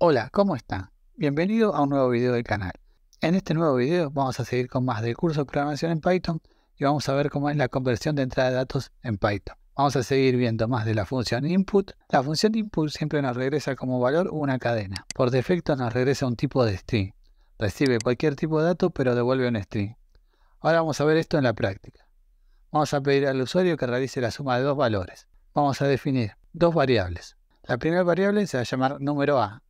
Hola, ¿cómo están? Bienvenido a un nuevo video del canal. En este nuevo video vamos a seguir con más del curso de programación en Python y vamos a ver cómo es la conversión de entrada de datos en Python. Vamos a seguir viendo más de la función input. La función input siempre nos regresa como valor una cadena. Por defecto nos regresa un tipo de string. Recibe cualquier tipo de dato pero devuelve un string. Ahora vamos a ver esto en la práctica. Vamos a pedir al usuario que realice la suma de dos valores. Vamos a definir dos variables. La primera variable se va a llamar número A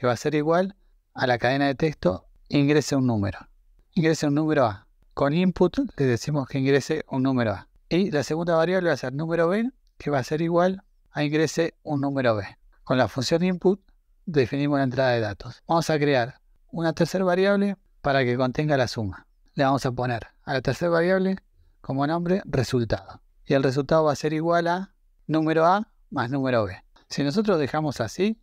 que va a ser igual a la cadena de texto ingrese un número. Ingrese un número A. Con input le decimos que ingrese un número A. Y la segunda variable va a ser número B, que va a ser igual a ingrese un número B. Con la función input definimos la entrada de datos. Vamos a crear una tercera variable para que contenga la suma. Le vamos a poner a la tercera variable como nombre resultado. Y el resultado va a ser igual a número A más número B. Si nosotros dejamos así,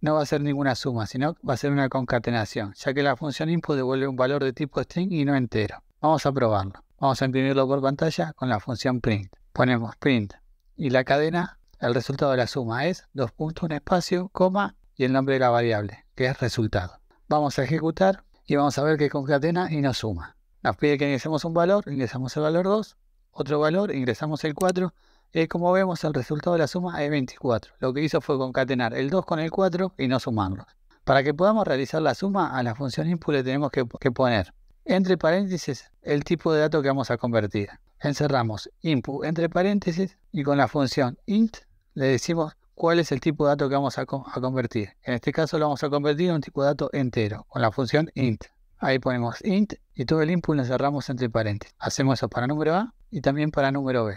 no va a ser ninguna suma, sino va a ser una concatenación, ya que la función input devuelve un valor de tipo string y no entero. Vamos a probarlo. Vamos a imprimirlo por pantalla con la función print. Ponemos print y la cadena, el resultado de la suma es dos puntos, un espacio, coma y el nombre de la variable, que es resultado. Vamos a ejecutar y vamos a ver que concatena y no suma. Nos pide que ingresemos un valor, ingresamos el valor 2, otro valor, ingresamos el 4 eh, como vemos, el resultado de la suma es 24. Lo que hizo fue concatenar el 2 con el 4 y no sumarlos. Para que podamos realizar la suma, a la función input le tenemos que, poner entre paréntesis el tipo de dato que vamos a convertir. Encerramos input entre paréntesis y con la función int le decimos cuál es el tipo de dato que vamos a, convertir. En este caso lo vamos a convertir en un tipo de dato entero con la función int. Ahí ponemos int y todo el input lo cerramos entre paréntesis. Hacemos eso para número A y también para número B.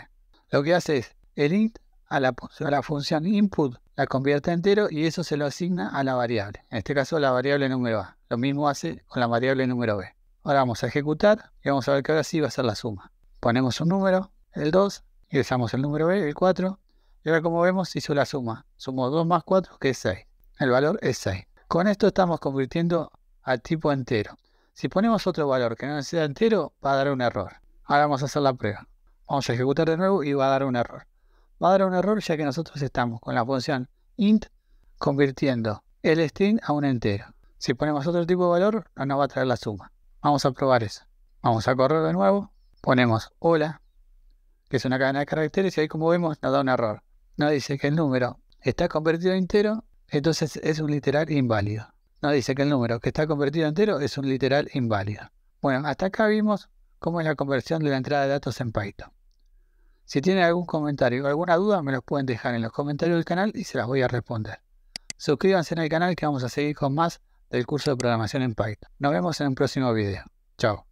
Lo que hace es, el int a la, función input la convierte a entero y eso se lo asigna a la variable. En este caso, la variable número A. Lo mismo hace con la variable número B. Ahora vamos a ejecutar y vamos a ver que ahora sí va a ser la suma. Ponemos un número, el 2, ingresamos el número B, el 4, y ahora como vemos hizo la suma. Sumo 2 más 4 que es 6. El valor es 6. Con esto estamos convirtiendo al tipo entero. Si ponemos otro valor que no sea entero, va a dar un error. Ahora vamos a hacer la prueba. Vamos a ejecutar de nuevo y va a dar un error. Va a dar un error ya que nosotros estamos con la función int convirtiendo el string a un entero. Si ponemos otro tipo de valor, no nos va a traer la suma. Vamos a probar eso. Vamos a correr de nuevo. Ponemos hola, que es una cadena de caracteres, y ahí como vemos nos da un error. Nos dice que el número está convertido a entero, entonces es un literal inválido. Nos dice que el número que está convertido a entero es un literal inválido. Bueno, hasta acá vimos cómo es la conversión de la entrada de datos en Python. Si tienen algún comentario o alguna duda, me los pueden dejar en los comentarios del canal y se las voy a responder. Suscríbanse en el canal que vamos a seguir con más del curso de programación en Python. Nos vemos en un próximo video. Chao.